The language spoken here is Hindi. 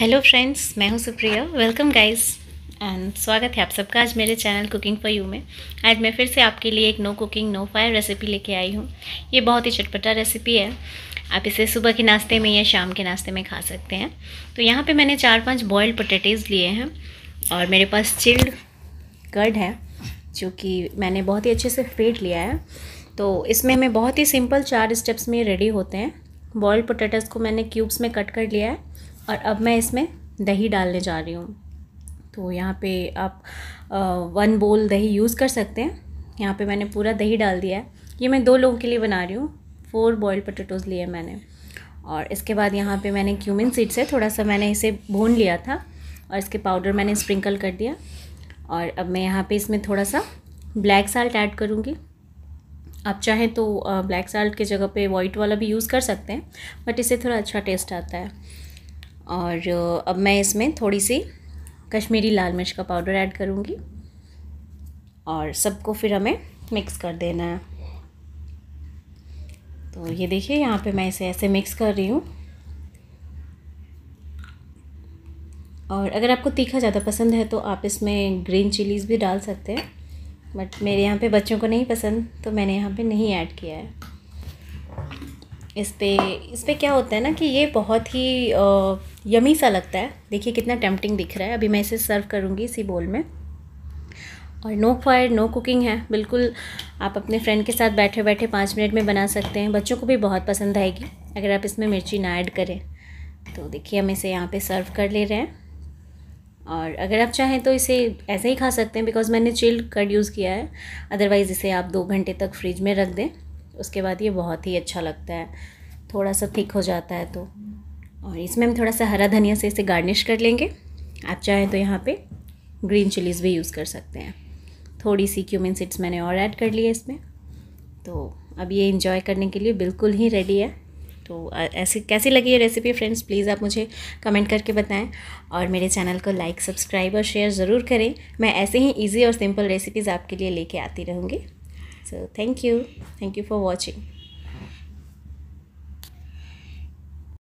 हेलो फ्रेंड्स मैं हूं सुप्रिया वेलकम गाइस एंड स्वागत है आप सबका आज मेरे चैनल कुकिंग फॉर यू में आज मैं फिर से आपके लिए एक no cooking no fire recipe लेके आई हूं ये बहुत ही चटपटा रेसिपी है आप इसे सुबह के नाश्ते में या शाम के नाश्ते में खा सकते हैं तो यहाँ पे मैंने चार पांच बॉयल्ड पोटेटोज़ लिए हैं और मेरे पास चिल्ड कर्ड है जो कि मैंने बहुत ही अच्छे से फेट लिया है तो इसमें हमें बहुत ही सिंपल चार स्टेप्स में रेडी होते हैं बॉयल्ड पोटेटोज़ को मैंने क्यूब्स में कट कर लिया है और अब मैं इसमें दही डालने जा रही हूँ तो यहाँ पे आप वन बोल दही यूज़ कर सकते हैं यहाँ पे मैंने पूरा दही डाल दिया है ये मैं दो लोगों के लिए बना रही हूँ फोर बॉयल्ड पटेटोज़ लिए मैंने और इसके बाद यहाँ पे मैंने क्यूमिन सीड्स है थोड़ा सा मैंने इसे भून लिया था और इसके पाउडर मैंने स्प्रिंकल कर दिया और अब मैं यहाँ पे इसमें थोड़ा सा ब्लैक साल्ट ऐड करूँगी आप चाहें तो ब्लैक साल्ट की जगह पे वाइट वाला भी यूज़ कर सकते हैं बट इससे थोड़ा अच्छा टेस्ट आता है और अब मैं इसमें थोड़ी सी कश्मीरी लाल मिर्च का पाउडर ऐड करूँगी और सबको फिर हमें मिक्स कर देना है तो ये देखिए यहाँ पे मैं इसे ऐसे मिक्स कर रही हूँ और अगर आपको तीखा ज़्यादा पसंद है तो आप इसमें ग्रीन चिलीज़ भी डाल सकते हैं बट मेरे यहाँ पे बच्चों को नहीं पसंद तो मैंने यहाँ पे नहीं ऐड किया है इस पर इस पर क्या होता है ना कि ये बहुत ही यमी सा लगता है देखिए कितना टेम्पटिंग दिख रहा है अभी मैं इसे सर्व करूँगी इसी बोल में और नो फायर नो कुकिंग है बिल्कुल आप अपने फ्रेंड के साथ बैठे बैठे पाँच मिनट में बना सकते हैं बच्चों को भी बहुत पसंद आएगी अगर आप इसमें मिर्ची ना ऐड करें तो देखिए हम इसे यहाँ पे सर्व कर ले रहे हैं और अगर आप चाहें तो इसे ऐसे ही खा सकते हैं बिकॉज़ मैंने चिल्ड कर्ड यूज़ किया है अदरवाइज़ इसे आप दो घंटे तक फ्रिज में रख दें उसके बाद ये बहुत ही अच्छा लगता है थोड़ा सा थिक हो जाता है तो और इसमें हम थोड़ा सा हरा धनिया से इसे गार्निश कर लेंगे आप चाहें तो यहाँ पे ग्रीन चिलीज़ भी यूज़ कर सकते हैं थोड़ी सी क्यूमिन सीड्स मैंने और ऐड कर लिए इसमें तो अब ये इंजॉय करने के लिए बिल्कुल ही रेडी है तो ऐसे कैसी लगी ये रेसिपी फ्रेंड्स प्लीज़ आप मुझे कमेंट करके बताएं और मेरे चैनल को लाइक सब्सक्राइब और शेयर ज़रूर करें मैं ऐसे ही इजी और सिंपल रेसिपीज़ आपके लिए लेके आती रहूँगी so thank you thank you for watching